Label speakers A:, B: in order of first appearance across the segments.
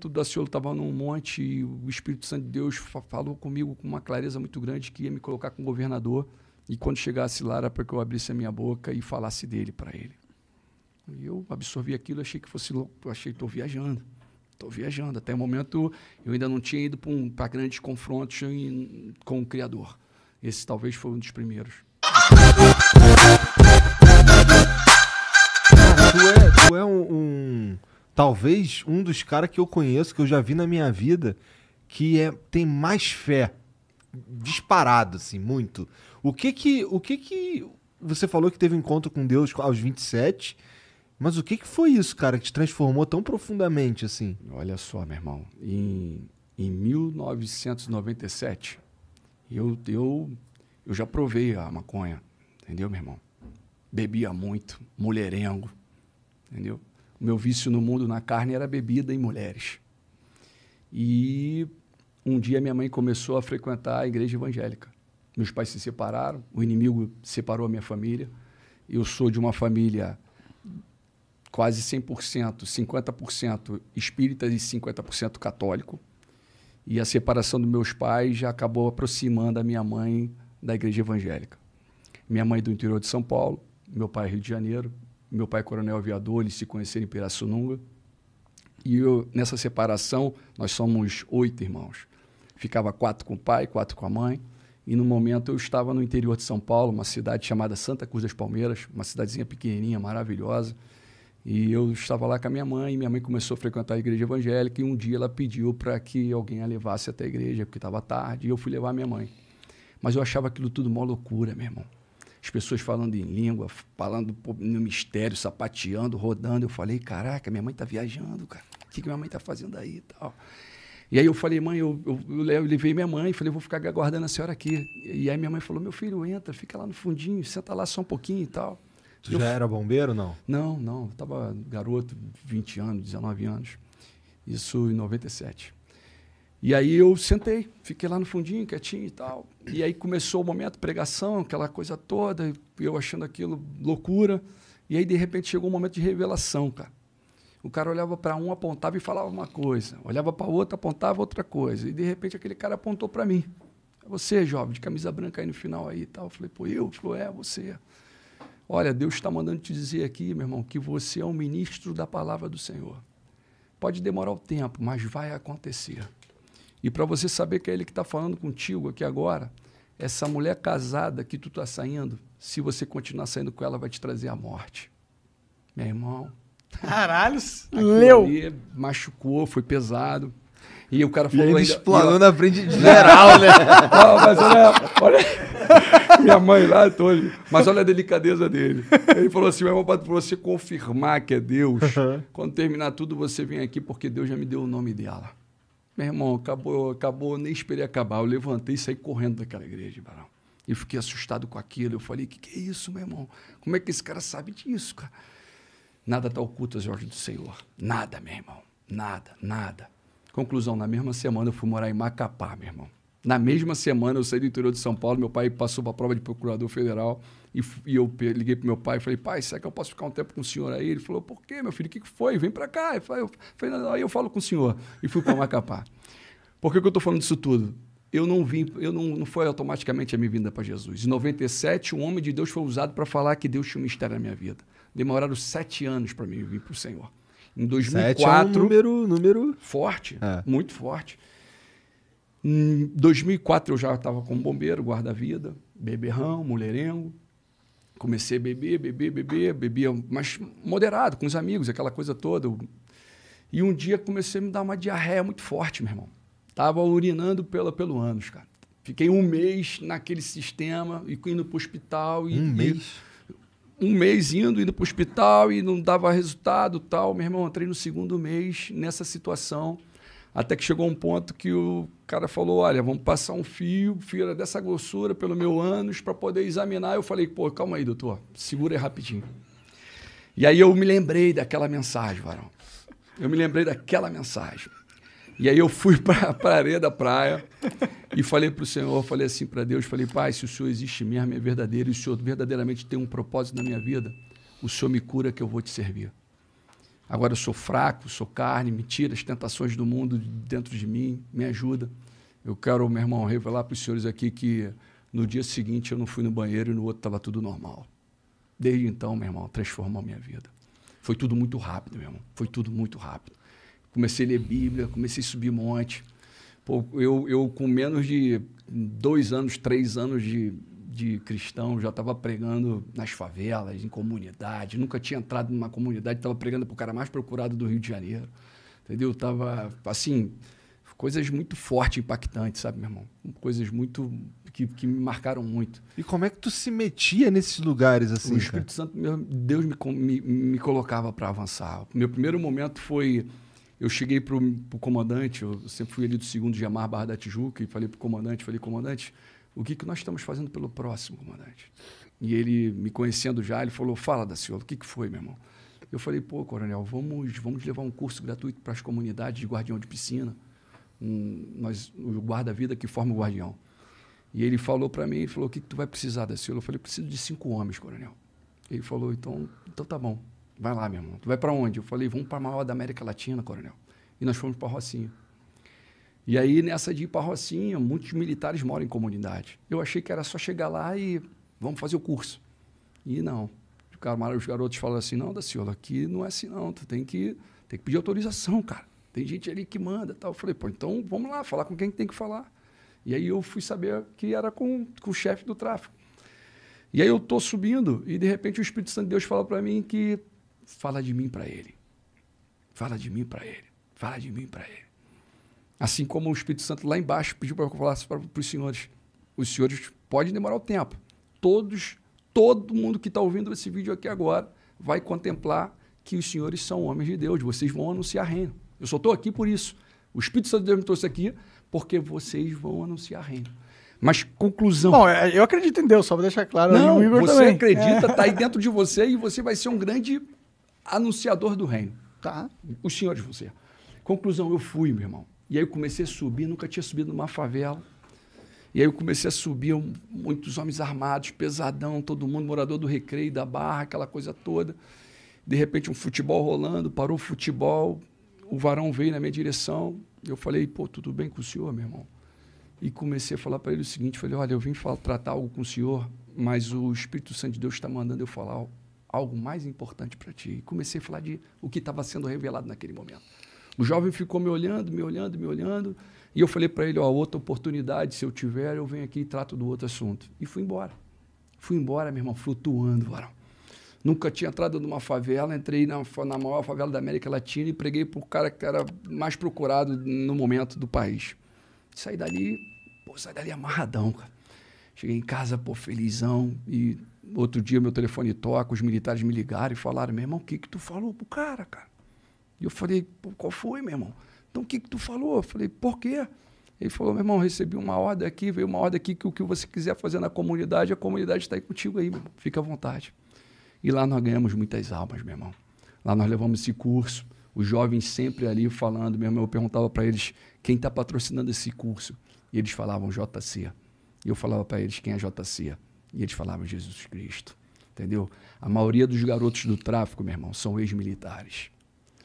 A: Tudo da estava num monte e o Espírito Santo de Deus falou comigo com uma clareza muito grande que ia me colocar com o governador. E quando chegasse lá era para que eu abrisse a minha boca e falasse dele para ele. E eu absorvi aquilo, achei que fosse louco, achei que estou viajando. Estou viajando. Até o momento eu ainda não tinha ido para um, grandes confrontos em, com o Criador. Esse talvez foi um dos primeiros. Cara, tu é, tu é um... um talvez um dos caras que eu conheço, que eu já vi na minha vida, que é, tem mais fé. Disparado, assim, muito. O que que. O que que. Você falou que teve encontro com Deus aos 27. Mas o que que foi isso, cara, que te transformou tão profundamente assim? Olha só, meu irmão. Em, em 1997, eu, eu, eu já provei a maconha. Entendeu, meu irmão? Bebia muito, mulherengo. Entendeu? O meu vício no mundo, na carne, era bebida e mulheres. E um dia minha mãe começou a frequentar a igreja evangélica. Meus pais se separaram, o inimigo separou a minha família. Eu sou de uma família quase 100%, 50% espírita e 50% católico. E a separação dos meus pais já acabou aproximando a minha mãe da igreja evangélica. Minha mãe é do interior de São Paulo, meu pai é Rio de Janeiro, meu pai é coronel aviador, eles se conheceram em Pirassununga. E eu, nessa separação, nós somos oito irmãos. Ficava quatro com o pai, quatro com a mãe. E no momento eu estava no interior de São Paulo, uma cidade chamada Santa Cruz das Palmeiras, uma cidadezinha pequenininha, maravilhosa. E eu estava lá com a minha mãe, minha mãe começou a frequentar a igreja evangélica e um dia ela pediu para que alguém a levasse até a igreja, porque estava tarde, e eu fui levar minha mãe. Mas eu achava aquilo tudo uma loucura, meu irmão as pessoas falando em língua, falando no mistério, sapateando, rodando. Eu falei, caraca, minha mãe está viajando, cara. O que, que minha mãe está fazendo aí e tal? E aí eu falei, mãe, eu, eu, eu levei minha mãe, falei, vou ficar aguardando a senhora aqui. E aí minha mãe falou, meu filho, entra, fica lá no fundinho, senta lá só um pouquinho e tal. Você já era bombeiro, não? Não, não. Eu tava garoto, 20 anos, 19 anos. Isso em 97. E aí eu sentei, fiquei lá no fundinho, quietinho e tal. E aí começou o momento, pregação, aquela coisa toda, eu achando aquilo loucura. E aí, de repente, chegou um momento de revelação, cara. O cara olhava para um, apontava e falava uma coisa. Olhava para outro, apontava outra coisa. E, de repente, aquele cara apontou para mim. É você, jovem, de camisa branca aí no final aí e tal. Eu falei, pô, eu? Ele falou, é, você. Olha, Deus está mandando te dizer aqui, meu irmão, que você é um ministro da palavra do Senhor. Pode demorar o tempo, mas vai acontecer. E para você saber que é ele que está falando contigo aqui agora, essa mulher casada que tu está saindo, se você continuar saindo com ela, vai te trazer a morte. Meu irmão. Caralhos! Leu! Ali machucou, foi pesado. E o cara falou. E ele ainda, explanando frente de geral, né? Não, mas olha, olha.
B: Minha mãe lá, Tony. Mas olha a
A: delicadeza dele. Ele falou assim: meu irmão, para você confirmar que é Deus, uhum. quando terminar tudo, você vem aqui, porque Deus já me deu o nome dela. Meu irmão, acabou, acabou, nem esperei acabar. Eu levantei e saí correndo daquela igreja, Barão. E fiquei assustado com aquilo. Eu falei, o que, que, é isso, meu irmão? Como é que esse cara sabe disso, cara? Nada está oculto às ordens do Senhor. Nada, meu irmão. Nada, nada. Conclusão, na mesma semana eu fui morar em Macapá, meu irmão. Na mesma semana, eu saí do interior de São Paulo, meu pai passou para a prova de procurador federal e, e eu liguei para meu pai e falei, pai, será que eu posso ficar um tempo com o senhor aí? Ele falou, por quê, meu filho? O que foi? Vem para cá. Eu falei, não, aí eu falo com o senhor. E fui para Macapá. por que, que eu estou falando disso tudo? Eu não vim, eu não, não foi automaticamente a minha vinda para Jesus. Em 97, um homem de Deus foi usado para falar que Deus tinha um mistério na minha vida. Demoraram sete anos para mim vir para o Senhor. Em 2004... Sete é um número... número... Forte, é. muito forte. Em 2004 eu já estava como bombeiro, guarda-vida, beberrão, mulherengo. Comecei a beber, beber, beber, bebia, mas moderado, com os amigos, aquela coisa toda. E um dia comecei a me dar uma diarreia muito forte, meu irmão. Tava urinando pela, pelo ânus, cara. Fiquei um mês naquele sistema e indo para o hospital. E, um mês? um mês indo, indo para o hospital e não dava resultado tal. Meu irmão, entrei no segundo mês nessa situação até que chegou um ponto que o cara falou: olha, vamos passar um fio, fio era dessa grossura pelo meu ânus, para poder examinar. Eu falei: pô, calma aí, doutor, segura aí rapidinho. E aí eu me lembrei daquela mensagem, varão. Eu me lembrei daquela mensagem. E aí eu fui para a areia da praia e falei para o Senhor, falei assim para Deus, falei, Pai, se o Senhor existe mesmo, é verdadeiro, e o Senhor verdadeiramente tem um propósito na minha vida, o Senhor me cura que eu vou te servir. Agora eu sou fraco, sou carne, me tira as tentações do mundo dentro de mim, me ajuda. Eu quero, meu irmão, revelar para os senhores aqui que no dia seguinte eu não fui no banheiro e no outro estava tudo normal. Desde então, meu irmão, transformou a minha vida. Foi tudo muito rápido, meu irmão. Foi tudo muito rápido. Comecei a ler Bíblia, comecei a subir monte. Pô, eu, eu, com menos de dois anos, três anos de, de cristão, já estava pregando nas favelas, em comunidade, nunca tinha entrado numa comunidade, estava pregando para o cara mais procurado do Rio de Janeiro, entendeu? Tava assim, coisas muito fortes, impactantes, sabe, meu irmão? Coisas muito que, que me marcaram muito. E como é que tu se metia nesses lugares assim? O Espírito cara? Santo, meu Deus me, me, me colocava para avançar. Meu primeiro momento foi eu cheguei para o comandante, eu sempre fui ali do segundo Gemar Barra da Tijuca, e falei para o comandante, falei, comandante, o que, que nós estamos fazendo pelo próximo, comandante? E ele, me conhecendo já, ele falou, fala, da senhora, o que, que foi, meu irmão? Eu falei, pô, coronel, vamos, vamos levar um curso gratuito para as comunidades de guardião de piscina, um, nós, o guarda-vida que forma o guardião. E ele falou para mim, falou, o que, que tu vai precisar, da senhora? Eu falei, preciso de cinco homens, coronel. Ele falou, então, então tá bom, vai lá, meu irmão. Tu vai para onde? Eu falei, vamos para a maior da América Latina, coronel. E nós fomos para Rocinha. E aí, nessa de ir para Rocinha, muitos militares moram em comunidade. Eu achei que era só chegar lá e vamos fazer o curso. E não. Os garotos falam assim, não, da senhora, aqui não é assim não, tu tem que, tem que pedir autorização, cara. Tem gente ali que manda tal. Eu falei, pô, então vamos lá, falar com quem tem que falar. E aí eu fui saber que era com, com o chefe do tráfico. E aí eu tô subindo e de repente o Espírito Santo de Deus fala para mim que fala de mim para ele. Fala de mim para ele. Fala de mim para ele. Assim como o Espírito Santo lá embaixo pediu para eu falar para, os senhores. Os senhores podem demorar o tempo. Todos, todo mundo que está ouvindo esse vídeo aqui agora vai contemplar que os senhores são homens de Deus. Vocês vão anunciar reino. Eu só estou aqui por isso. O Espírito Santo de Deus me trouxe aqui porque vocês vão anunciar reino. Mas conclusão. Bom, é, eu acredito em Deus, só para deixar claro. Não, você também. acredita, está é. aí dentro de você e você vai ser um grande anunciador do reino. Tá? Os senhores vão ser. Conclusão, eu fui, meu irmão. E aí eu comecei a subir, nunca tinha subido numa favela. E aí eu comecei a subir, muitos homens armados, pesadão, todo mundo, morador do recreio, da barra, aquela coisa toda. De repente, um futebol rolando, parou o futebol, o varão veio na minha direção. Eu falei, pô, tudo bem com o senhor, meu irmão? E comecei a falar para ele o seguinte: falei, olha, eu vim falar, tratar algo com o senhor, mas o Espírito Santo de Deus está mandando eu falar algo mais importante para ti. E comecei a falar de o que estava sendo revelado naquele momento. O jovem ficou me olhando, me olhando, me olhando. E eu falei para ele: Ó, outra oportunidade, se eu tiver, eu venho aqui e trato do outro assunto. E fui embora. Fui embora, meu irmão, flutuando, varão. Nunca tinha entrado numa favela, entrei na, na maior favela da América Latina e preguei para o cara que era mais procurado no momento do país. Saí dali, pô, saí dali amarradão, cara. Cheguei em casa, pô, felizão. E outro dia meu telefone toca, os militares me ligaram e falaram: meu irmão, o que, que tu falou pro cara, cara? E eu falei, qual foi, meu irmão? Então, o que, que tu falou? Eu falei, por quê? Ele falou, meu irmão, recebi uma ordem aqui, veio uma ordem aqui que o que você quiser fazer na comunidade, a comunidade está aí contigo aí, meu irmão. Fica à vontade. E lá nós ganhamos muitas almas, meu irmão. Lá nós levamos esse curso, os jovens sempre ali falando, meu irmão, eu perguntava para eles quem está patrocinando esse curso. E eles falavam JC. E eu falava para eles quem é JC. E eles falavam Jesus Cristo. Entendeu? A maioria dos garotos do tráfico, meu irmão, são ex-militares.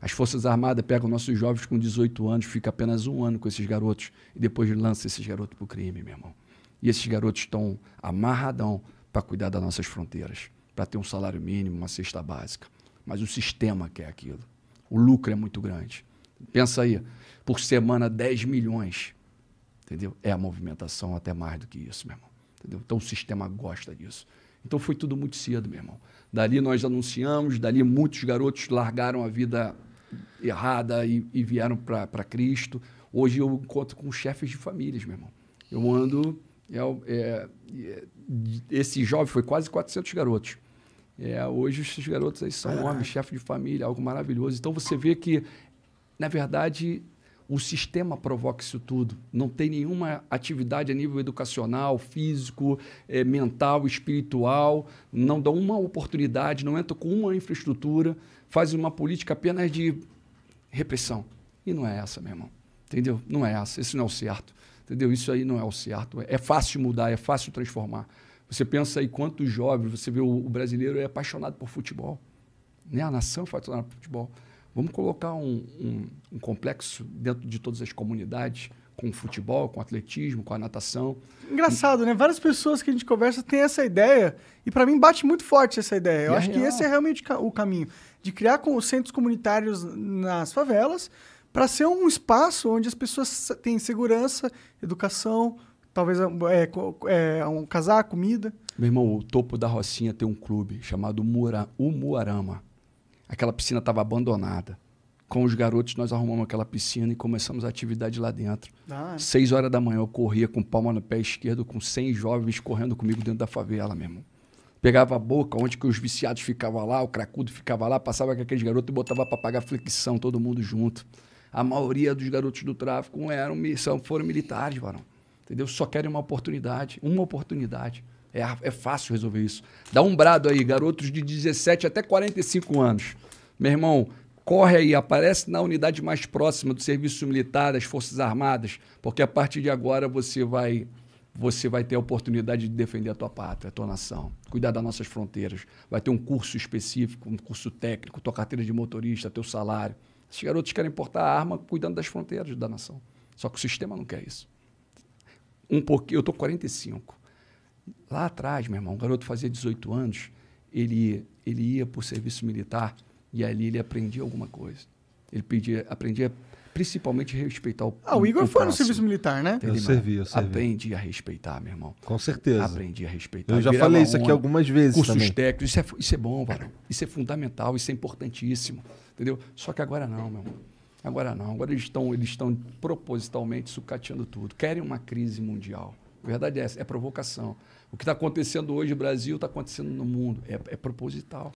A: As Forças Armadas pegam nossos jovens com 18 anos, fica apenas um ano com esses garotos e depois lança esses garotos para o crime, meu irmão. E esses garotos estão amarradão para cuidar das nossas fronteiras, para ter um salário mínimo, uma cesta básica. Mas o sistema quer aquilo. O lucro é muito grande. Pensa aí, por semana 10 milhões. Entendeu? É a movimentação até mais do que isso, meu irmão. Entendeu? Então o sistema gosta disso. Então foi tudo muito cedo, meu irmão. Dali nós anunciamos, dali muitos garotos largaram a vida errada e, e vieram para Cristo. Hoje eu encontro com chefes de famílias, meu irmão. Eu ando. É, é, é, esse jovem foi quase 400 garotos. É, hoje esses garotos aí são homens, chefe de família, algo maravilhoso. Então você vê que, na verdade, o sistema provoca isso tudo. Não tem nenhuma atividade a nível educacional, físico, eh, mental, espiritual. Não dá uma oportunidade, não entra com uma infraestrutura, faz uma política apenas de repressão. E não é essa, meu irmão. Entendeu? Não é essa. Isso não é o certo. Entendeu? Isso aí não é o certo. É fácil mudar, é fácil transformar. Você pensa aí quantos jovens, você vê o, o brasileiro é apaixonado por futebol. Né? A nação é apaixonada por futebol. Vamos colocar um, um, um, complexo dentro de todas as comunidades, com futebol, com atletismo, com a natação. Engraçado, e... né? Várias pessoas que a gente conversa têm essa ideia, e para mim bate muito forte essa ideia. Eu é acho que esse é realmente o caminho, de criar com centros comunitários nas favelas, para ser um espaço onde as pessoas têm segurança, educação, talvez é, é, um casar, comida. Meu irmão, o topo da Rocinha tem um clube chamado Mura, Umuarama. Aquela piscina estava abandonada. Com os garotos, nós arrumamos aquela piscina e começamos a atividade lá dentro. Ah, é. Seis horas da manhã, eu corria com palma no pé esquerdo, com cem jovens correndo comigo dentro da favela mesmo. Pegava a boca, onde que os viciados ficavam lá, o cracudo ficava lá, passava com aqueles garotos e botava para pagar flexão, todo mundo junto. A maioria dos garotos do tráfico eram, foram militares, varão. Entendeu? Só querem uma oportunidade, uma oportunidade. É, é fácil resolver isso. Dá um brado aí, garotos de 17 até 45 anos. Meu irmão, corre aí, aparece na unidade mais próxima do Serviço Militar, das Forças Armadas, porque a partir de agora você vai você vai ter a oportunidade de defender a tua pátria, a tua nação, cuidar das nossas fronteiras. Vai ter um curso específico, um curso técnico, tua carteira de motorista, teu salário. Esses garotos querem importar a arma cuidando das fronteiras da nação. Só que o sistema não quer isso. Um pouquinho, eu tô 45. Lá atrás, meu irmão, um garoto fazia 18 anos, ele, ele ia para o serviço militar e ali ele aprendia alguma coisa. Ele pedia, aprendia principalmente respeitar o Ah, o Igor o foi no serviço militar, né? Ele, eu servi, eu servi. Aprendi a respeitar, meu irmão. Com certeza. Aprendi a respeitar. Eu já Virava falei isso aqui algumas vezes Cursos também. técnicos, isso é, isso é bom, varão. Isso é fundamental, isso é importantíssimo, entendeu? Só que agora não, meu irmão. Agora não. Agora eles estão, eles estão propositalmente sucateando tudo. Querem uma crise mundial. A verdade é essa, é provocação. O que está acontecendo hoje no Brasil está acontecendo no mundo. É, é proposital.